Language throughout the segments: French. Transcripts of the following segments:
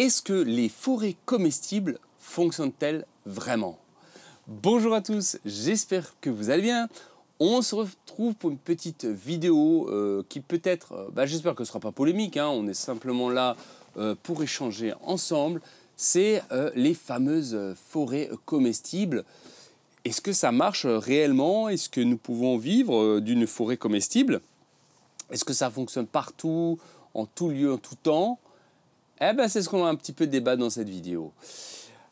Est-ce que les forêts comestibles fonctionnent-elles vraiment Bonjour à tous, j'espère que vous allez bien. On se retrouve pour une petite vidéo euh, qui peut-être, euh, bah, j'espère que ce ne sera pas polémique, hein. on est simplement là euh, pour échanger ensemble. C'est les fameuses forêts comestibles. Est-ce que ça marche réellement Est-ce que nous pouvons vivre d'une forêt comestible Est-ce que ça fonctionne partout, en tout lieu, en tout temps eh ben, c'est ce qu'on va un petit peu débattre dans cette vidéo.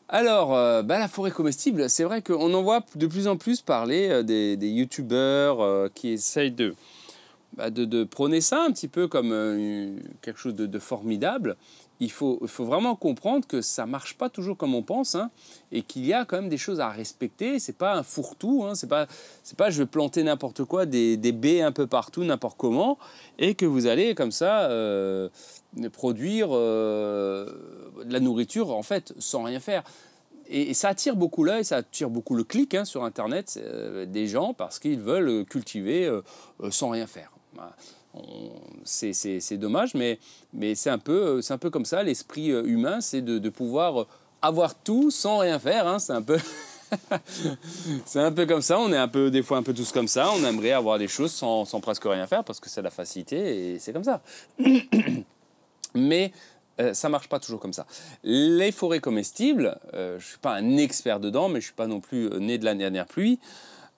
Alors, euh, bah, la forêt comestible, c'est vrai qu'on en voit de plus en plus parler euh, des, youtubeurs euh, qui essayent bah, de, de, prôner ça un petit peu comme quelque chose de formidable il faut, vraiment comprendre que ça marche pas toujours comme on pense hein, et qu'il y a quand même des choses à respecter. Ce n'est pas un fourre-tout, hein, ce n'est pas, je vais planter n'importe quoi, des, baies un peu partout, n'importe comment, et que vous allez comme ça euh, produire euh, de la nourriture en fait sans rien faire. Et, ça attire beaucoup l'œil, ça attire beaucoup le clic hein, sur Internet euh, des gens parce qu'ils veulent cultiver sans rien faire. Bah, c'est dommage, mais, mais c'est un, peu, un peu comme ça. L'esprit euh, humain, c'est de, pouvoir avoir tout sans rien faire. Hein. c'est un peu. c'est un peu comme ça, on est un peu, des fois un peu tous comme ça, on aimerait avoir des choses sans, presque rien faire parce que c'est la facilité et c'est comme ça. Mais ça euh, ça marche pas toujours comme ça. Les forêts comestibles, je euh, je suis pas un expert dedans, mais je suis pas non plus né de la dernière pluie.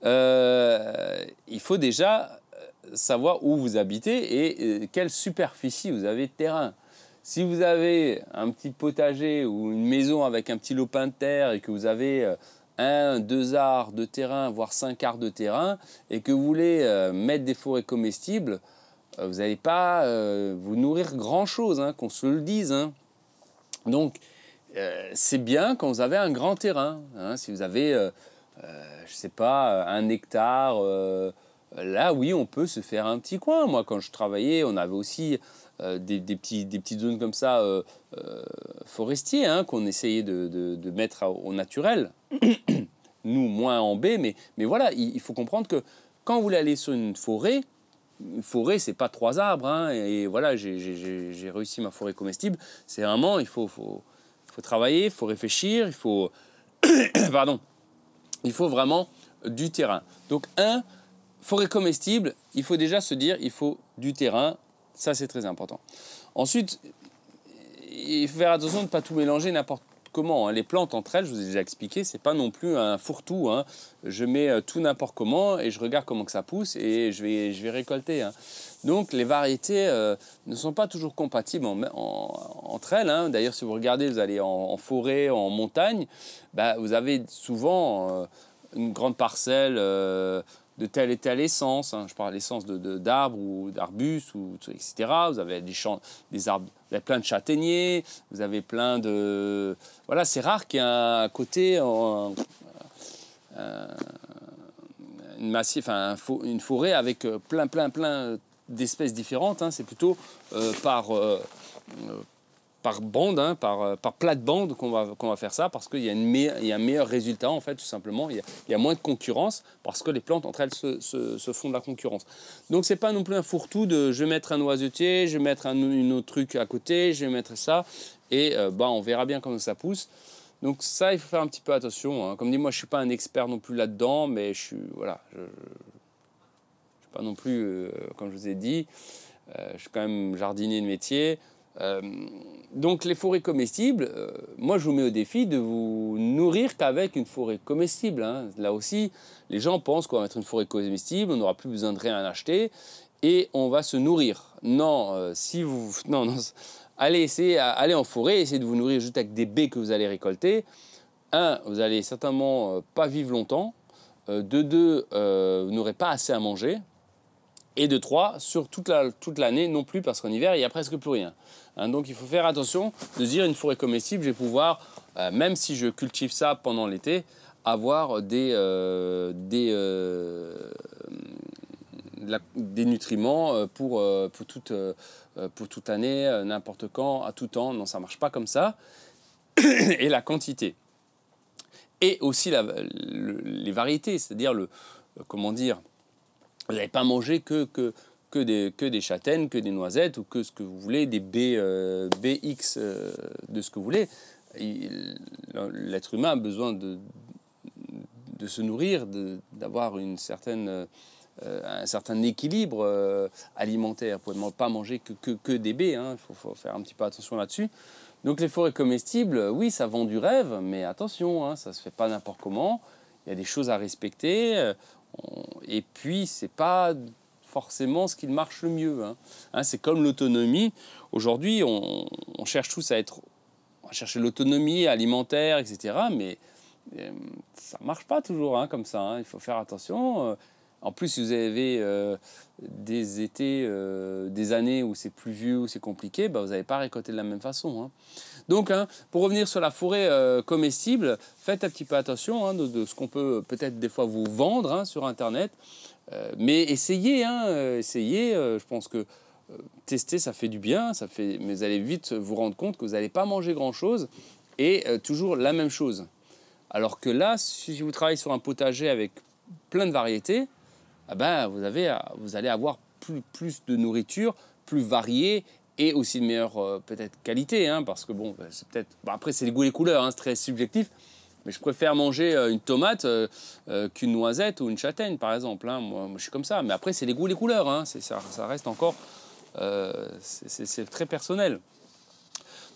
il faut déjà savoir où vous habitez et euh, quelle superficie vous avez de terrain. Si vous avez un petit potager ou une maison avec un petit lopin de terre et que vous avez euh, un, deux arts de terrain, voire cinq arts de terrain, et que vous voulez euh, mettre des forêts comestibles, vous n'allez pas vous nourrir grand-chose, hein, qu'on se le dise. Hein. Donc, c'est bien quand vous avez un grand terrain. Hein. si vous avez, je ne sais pas, un hectare là, oui, on peut se faire un petit coin. Moi, quand je travaillais, on avait aussi euh, des, petites zones comme ça, euh, euh, forestiers, hein, qu'on essayait de, mettre au naturel. Nous, moins en baie, mais, voilà, il, faut comprendre que quand vous voulez aller sur une forêt, une forêt, c'est pas trois arbres. Hein, et, voilà, j'ai réussi ma forêt comestible. C'est vraiment, il faut, faut travailler, il faut réfléchir, il faut. Pardon. Il faut vraiment du terrain. Donc, un, forêt comestible, il faut déjà se dire, il faut du terrain, ça c'est très important. Ensuite, il faut faire attention de ne pas tout mélanger n'importe comment. Hein. Les plantes entre elles, je vous ai déjà expliqué, c'est pas non plus un fourre-tout. Hein. Je mets euh, tout n'importe comment et je regarde comment que ça pousse et je vais, je vais récolter. Hein. Donc les variétés euh, ne sont pas toujours compatibles entre elles. D'ailleurs, si vous regardez, vous allez en, forêt, en montagne, bah, vous avez souvent euh, une grande parcelle de telle et telle essence. Hein. je parle d'essence d'arbres de, ou d'arbustes, ou, etc. Vous avez des, champs, des arbres, plein de châtaigniers, vous avez plein de... Voilà, c'est rare qu'il y ait un côté... Euh, euh, une, massif, un, une forêt avec euh, plein, plein, plein d'espèces différentes. Hein. c'est plutôt par, par bande, hein, par, euh, par plate-bande qu'on va, qu'on va faire ça, parce qu'il y, a un meilleur résultat, en fait, tout simplement. Il y, a, moins de concurrence, parce que les plantes, entre elles, se, se, font de la concurrence. Donc, c'est pas non plus un fourre-tout de je vais mettre un oisetier je vais mettre un autre truc à côté, je vais mettre ça, et euh, bah, on verra bien comment ça pousse. Donc ça, il faut faire un petit peu attention. Hein. Comme dit, moi, je suis pas un expert non plus là-dedans, mais je suis, voilà, suis pas non plus, euh, comme je vous ai dit, je suis quand même jardinier de métier. Euh, donc les forêts comestibles, euh, moi je vous mets au défi de vous nourrir qu'avec une forêt comestible. Hein. Là aussi, les gens pensent qu'on va mettre une forêt comestible, on n'aura plus besoin de rien acheter et on va se nourrir. Non, euh, si vous, non, allez essayer, allez en forêt, essayez de vous nourrir juste avec des baies que vous allez récolter. Un, vous allez certainement pas vivre longtemps. de deux, vous n'aurez pas assez à manger et de 3 sur toute l'année la, toute non plus, parce qu'en hiver, il n'y a presque plus rien. Hein, donc il faut faire attention de dire une forêt comestible, je vais pouvoir, euh, même si je cultive ça pendant l'été, avoir des, euh, des, euh, des nutriments pour, pour, toute, pour toute année, n'importe quand, à tout temps. Non, ça ne marche pas comme ça. Et la quantité. Et aussi les variétés, c'est-à-dire le, comment dire, vous n'allez pas manger que, que, que, des, que des châtaignes, que des noisettes ou que ce que vous voulez, des baies euh, BX euh, de ce que vous voulez. L'être humain a besoin de, de se nourrir, d'avoir une certaine, euh, un certain équilibre euh, alimentaire. Vous ne pouvez pas manger que, que, que des baies, hein. il faut, faire un petit peu attention là-dessus. Donc les forêts comestibles, oui, ça vend du rêve, mais attention, hein, ça ne se fait pas n'importe comment. Il y a des choses à respecter et puis, c'est pas forcément ce qui marche le mieux. Hein. Hein, c'est comme l'autonomie. Aujourd'hui, on, cherche tous à être, On chercher l'autonomie alimentaire, etc. Mais euh, ça marche pas toujours hein, comme ça. Il faut faire attention. Euh, en plus, si vous avez euh, des étés, euh, des années où c'est pluvieux, où c'est compliqué, bah, vous n'avez pas récolté de la même façon. Hein. Donc, hein, pour revenir sur la forêt euh, comestible, faites un petit peu attention hein, de, ce qu'on peut peut-être des fois vous vendre sur Internet. mais essayez, essayez. je pense que tester, ça fait du bien, ça fait, mais vous allez vite vous rendre compte que vous n'allez pas manger grand-chose et toujours la même chose. Alors que là, si vous travaillez sur un potager avec plein de variétés, ah ben, vous, avez, euh, vous allez avoir plus, plus de nourriture, plus variée et aussi de meilleure euh, peut-être qualité, hein, parce que bon, ben, c'est peut-être. après, c'est les goûts et les couleurs, hein, c'est très subjectif. Mais je préfère manger euh, une tomate qu'une noisette ou une châtaigne, par exemple. Hein. Moi, je suis comme ça. Mais après, c'est les goûts et les couleurs. Ça, reste encore. c'est très personnel.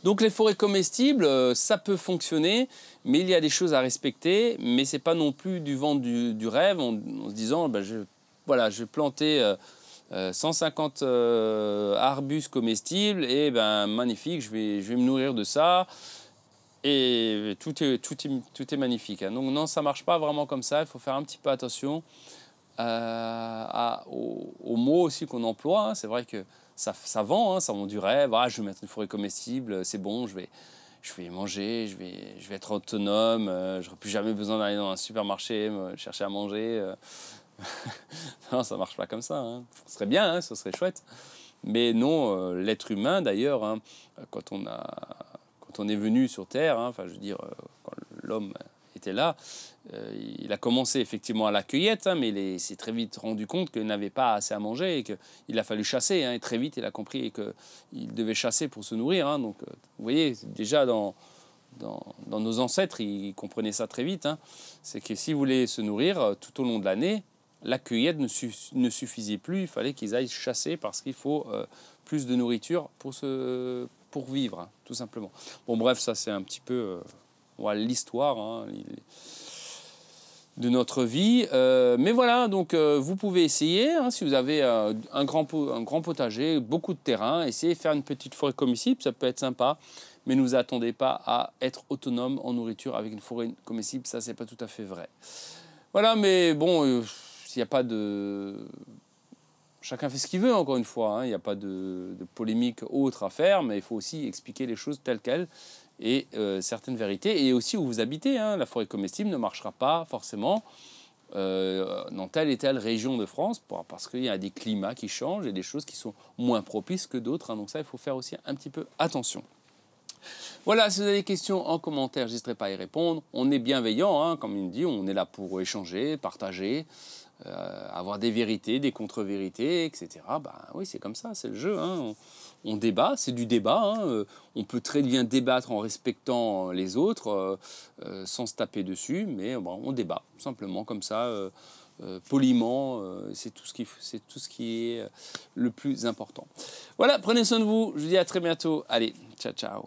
Donc, les forêts comestibles, ça peut fonctionner, mais il y a des choses à respecter. Mais c'est pas non plus du vent du, rêve en, se disant, ben, je voilà, je vais planter 150 euh, euh, euh, arbustes comestibles et ben magnifique, je vais, je vais me nourrir de ça. Et tout est, tout tout est magnifique. Hein. Donc non, ça marche pas vraiment comme ça. Il faut faire un petit peu attention aux, mots aussi qu'on emploie. Hein. C'est vrai que ça, ça, vend, hein, ça vend du rêve. Ah, je vais mettre une forêt comestible, c'est bon, je vais, je vais manger, je vais, je vais être autonome, je n'aurai plus jamais besoin d'aller dans un supermarché me chercher à manger. non, ça marche pas comme ça. Hein. Ce serait bien, hein, ce serait chouette. Mais non, euh, l'être humain d'ailleurs, hein, quand, on a, quand on est venu sur Terre, enfin je veux dire, euh, quand l'homme était là, euh, il a commencé effectivement à la cueillette, mais il s'est très vite rendu compte qu'il n'avait pas assez à manger et qu'il a fallu chasser. et très vite, il a compris qu'il devait chasser pour se nourrir. donc vous voyez, déjà dans, dans, nos ancêtres, ils comprenaient ça très vite. C'est que si vous voulez se nourrir tout au long de l'année, la cueillette ne, suffisait plus, il fallait qu'ils aillent chasser parce qu'il faut euh, plus de nourriture pour, vivre, hein, tout simplement. Bon, bref, ça c'est un petit peu euh, l'histoire. Hein, de notre vie. Euh, mais voilà, donc vous pouvez essayer, hein, si vous avez un, grand potager, beaucoup de terrain, essayez de faire une petite forêt comestible, ça peut être sympa. Mais ne vous attendez pas à être autonome en nourriture avec une forêt comestible, ça c'est pas tout à fait vrai. Voilà, mais bon, il n'y a pas de. Chacun fait ce qu'il veut, encore une fois. Hein. Il n'y a pas de, polémique autre à faire, mais il faut aussi expliquer les choses telles qu'elles et euh, certaines vérités. Et aussi où vous habitez. Hein. La forêt comestible ne marchera pas forcément euh, dans telle et telle région de France parce qu'il y a des climats qui changent et des choses qui sont moins propices que d'autres. Hein. Donc ça, il faut faire aussi un petit peu attention. Voilà, si vous avez des questions en commentaire, n'hésitez pas à y répondre. On est bienveillant, comme il me dit, on est là pour échanger, partager. Euh, avoir des vérités, des contre-vérités, etc. Bah oui, c'est comme ça, c'est le jeu. Hein. On, débat, c'est du débat. Hein. Euh, on peut très bien débattre en respectant euh, les autres, sans se taper dessus, mais bon, on débat, simplement comme ça. poliment, c'est tout, ce c'est tout ce qui est le plus important. Voilà, prenez soin de vous, je vous dis à très bientôt. Allez, ciao ciao.